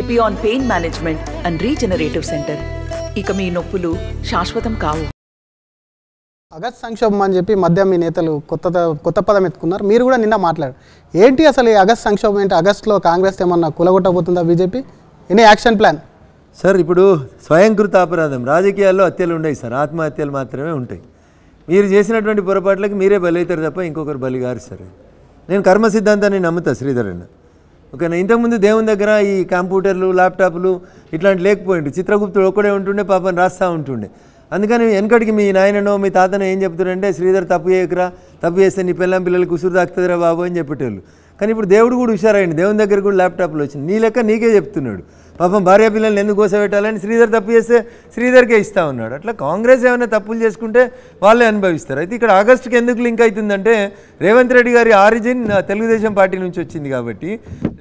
Epione pain management and regenerative centre ఇక మీ నొప్పులు శాశ్వతం కావు అగత్ సంక్షోభం అని చెప్పి మధ్య మీ నేతలు కొత్త కొత్త పదం ఎత్తుకున్నారు మీరు కూడా నిన్న మాట్లాడారు ఏంటి అసలు ఈ అగస్ట్ సంక్షోభం ఏంటి అగస్ట్లో కాంగ్రెస్ ఏమన్నా కులగొట్టబోతుందా BJP any action plan sir ఇప్పుడు స్వయంకృత అపరాధం రాజకీయాల్లో హత్యలు ఉండవు సార్ ఆత్మహత్యలు మాత్రమే ఉంటాయి మీరు చేసినటువంటి పొరపాట్లకి మీరే బలి అవుతారు తప్ప ఇంకొకరు బలి గారు సార్ నేను కర్మ సిద్ధాంతాన్ని నమ్ముతా శ్రీధరన్న ఓకేనా ఇంతకుముందు దేవుని దగ్గర ఈ కంప్యూటర్లు ల్యాప్టాప్లు ఇట్లాంటి లేకపోయిండు చిత్రగుప్తుడు ఒక్కడే ఉంటుండే పాపని రాస్తూ ఉంటుండే అందుకని వెనకటికి మీ నాయననో మీ తాతనో ఏం చెప్తున్నారంటే శ్రీధర్ తప్పు చేయకరా తప్పు చేస్తే నీ పిల్లం పిల్లలకి ఉసురు తాకుతుందిరా బాబు అని చెప్పేటోళ్ళు కానీ ఇప్పుడు దేవుడు కూడా హుషారైంది దేవుని దగ్గర కూడా ల్యాప్టాప్లు వచ్చింది నీ లెక్క నీకే చెప్తున్నాడు పాపం భార్య పిల్లల్ని ఎందుకు కోసపెట్టాలని శ్రీధర్ తప్పు చేస్తే శ్రీధర్కే ఇస్తా ఉన్నాడు అట్లా కాంగ్రెస్ ఏమైనా తప్పులు చేసుకుంటే వాళ్ళే అనుభవిస్తారు అయితే ఇక్కడ ఆగస్టుకి ఎందుకు లింక్ అవుతుందంటే రేవంత్ రెడ్డి గారి ఆరిజిన్ తెలుగుదేశం పార్టీ నుంచి వచ్చింది కాబట్టి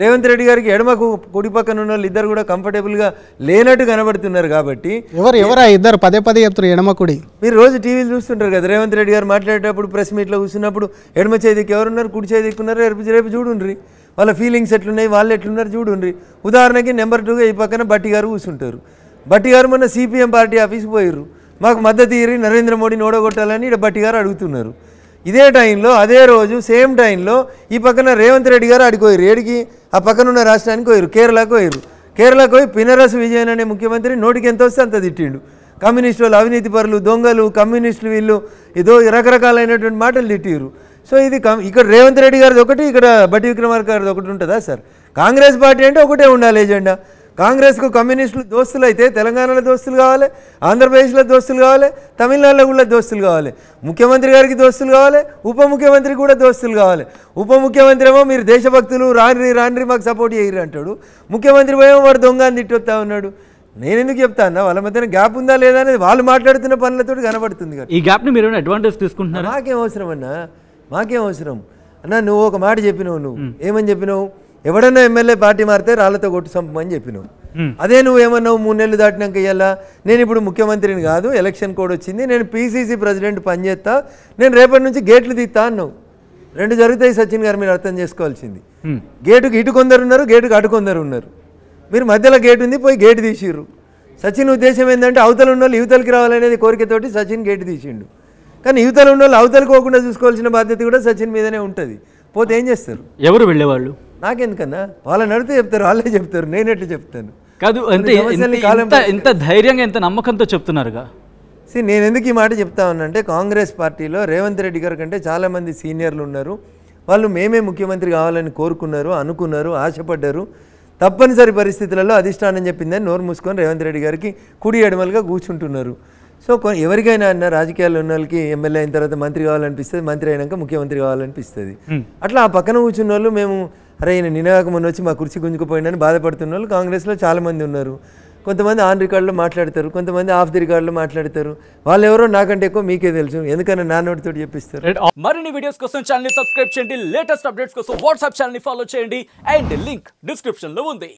రేవంత్ రెడ్డి గారికి ఎడమకు కుడి పక్కన ఉన్న వాళ్ళు ఇద్దరు కూడా కంఫర్టబుల్గా లేనట్టు కనబడుతున్నారు కాబట్టి ఎవరు ఎవరు ఇద్దరు పదే పదే చెప్తారు ఎడమకుడి మీరు రోజు టీవీలు చూస్తుంటారు కదా రేవంత్ రెడ్డి గారు మాట్లాడేటప్పుడు ప్రెస్ మీట్లో కూర్చున్నప్పుడు ఎడమ చేతికి ఎవరున్నారు కుడి చేతికి ఉన్నారు రేపు రేపు చూడుండ్రి వాళ్ళ ఫీలింగ్స్ ఎట్లున్నాయి వాళ్ళు ఎట్లున్నారు చూడుండ్రి ఉదాహరణకి నెంబర్ టూగా ఈ పక్కన బట్టి గారు కూర్చుంటారు బట్టి గారు మొన్న సిపిఎం పార్టీ ఆఫీస్కి పోయారు మాకు మద్దతు ఇరి నరేంద్ర మోడీని ఓడగొట్టాలని ఇక్కడ బట్టి గారు అడుగుతున్నారు ఇదే టైంలో అదే రోజు సేమ్ టైంలో ఈ పక్కన రేవంత్ రెడ్డి గారు ఆడికోయారు ఏడికి ఆ పక్కన ఉన్న రాష్ట్రానికి పోయారు కేరళకు పోయారు కేరళకు పోయి పినరస్ విజయన్ అనే ముఖ్యమంత్రి నోటికి ఎంత వస్తే అంత తిట్టిండు వాళ్ళు అవినీతి పరులు దొంగలు కమ్యూనిస్టులు వీళ్ళు ఏదో రకరకాలైనటువంటి మాటలు తిట్టిరు సో ఇది ఇక్కడ రేవంత్ రెడ్డి గారిది ఒకటి ఇక్కడ బట్టి విక్రమార్క గారిది ఒకటి ఉంటుందా సార్ కాంగ్రెస్ పార్టీ అంటే ఒకటే ఉండాలి ఎజెండా కాంగ్రెస్కు కమ్యూనిస్టులు దోస్తులు అయితే తెలంగాణలో దోస్తులు కావాలి ఆంధ్రప్రదేశ్లో దోస్తులు కావాలి తమిళనాడులో కూడా దోస్తులు కావాలి ముఖ్యమంత్రి గారికి దోస్తులు కావాలి ఉప ముఖ్యమంత్రికి కూడా దోస్తులు కావాలి ఉప ముఖ్యమంత్రి ఏమో మీరు దేశభక్తులు రాన్రి రాన్రి మాకు సపోర్ట్ చేయరు అంటాడు ముఖ్యమంత్రి ఏమో వాడు దొంగ అని తిట్టొస్తా ఉన్నాడు నేను ఎందుకు చెప్తా అన్న వాళ్ళ మధ్యన గ్యాప్ ఉందా లేదా అనేది వాళ్ళు మాట్లాడుతున్న పనులతో కనబడుతుంది ఈ గ్యాప్ని మీరు అడ్వాంటేజ్ తీసుకుంటున్నారు నాకేం అవసరం అన్నా మాకేం అవసరం అన్న నువ్వు ఒక మాట చెప్పినావు నువ్వు ఏమని చెప్పినావు ఎవడన్నా ఎమ్మెల్యే పార్టీ మారితే రాళ్లతో కొట్టు చంపమని చెప్పినావు అదే నువ్వు ఏమన్నావు మూడు నెలలు దాటినాక ఇవ్వాలా నేను ఇప్పుడు ముఖ్యమంత్రిని కాదు ఎలక్షన్ కోడ్ వచ్చింది నేను పీసీసీ ప్రెసిడెంట్ పనిచేస్తా నేను రేపటి నుంచి గేట్లు తీస్తా అన్నావు రెండు జరుగుతాయి సచిన్ గారు మీరు అర్థం చేసుకోవాల్సింది గేటుకి ఇటు కొందరు ఉన్నారు గేటుకి అటు కొందరు ఉన్నారు మీరు మధ్యలో గేటు ఉంది పోయి గేటు తీసిర్రు సచిన్ ఉద్దేశం ఏంటంటే అవతల ఉన్న వాళ్ళు యువతలకి రావాలనేది కోరికతోటి సచిన్ గేటు తీసిండు కానీ యువతలు ఉన్న వాళ్ళు అవతలు పోకుండా చూసుకోవాల్సిన బాధ్యత కూడా సచిన్ మీదనే ఉంటుంది పోతే ఏం చేస్తారు ఎవరు వెళ్ళేవాళ్ళు నాకెందుకన్నా వాళ్ళని అడిగితే చెప్తారు వాళ్ళే చెప్తారు నేనెట్లు చెప్తాను కాదు ఎంత ధైర్యంగా ఎంత నమ్మకంతో చెప్తున్నారుగా సి నేను ఎందుకు ఈ మాట చెప్తా ఉన్నానంటే కాంగ్రెస్ పార్టీలో రేవంత్ రెడ్డి గారి కంటే చాలామంది సీనియర్లు ఉన్నారు వాళ్ళు మేమే ముఖ్యమంత్రి కావాలని కోరుకున్నారు అనుకున్నారు ఆశపడ్డారు తప్పనిసరి పరిస్థితులలో అధిష్టానం చెప్పిందని నోరు మూసుకొని రేవంత్ రెడ్డి గారికి కుడి ఎడమలుగా కూర్చుంటున్నారు సో ఎవరికైనా అన్న రాజకీయాల్లో ఉన్న వాళ్ళకి ఎమ్మెల్యే అయిన తర్వాత మంత్రి కావాలనిపిస్తుంది మంత్రి అయినాక ముఖ్యమంత్రి కావాలనిపిస్తుంది అట్లా ఆ పక్కన కూర్చున్న వాళ్ళు మేము అరే ఈయన నినాక మొన్న వచ్చి మా కుర్చీ గుంజుకుపోయిందని బాధపడుతున్న వాళ్ళు కాంగ్రెస్లో చాలామంది ఉన్నారు కొంతమంది ఆన్ రికార్డులో మాట్లాడతారు కొంతమంది ఆఫ్ ది రికార్డులో మాట్లాడతారు వాళ్ళు ఎవరో నాకంటే ఎక్కువ మీకే తెలుసు ఎందుకన్నా నా చెప్పిస్తారు మరిన్ని వీడియోస్ కోసం ఛానల్ సబ్స్క్రైబ్ చేయండి లేటెస్ట్ అప్డేట్స్ కోసం వాట్సాప్ ఛానల్ ఫాలో చేయండి అండ్ లింక్ డిస్క్రిప్షన్లో ఉంది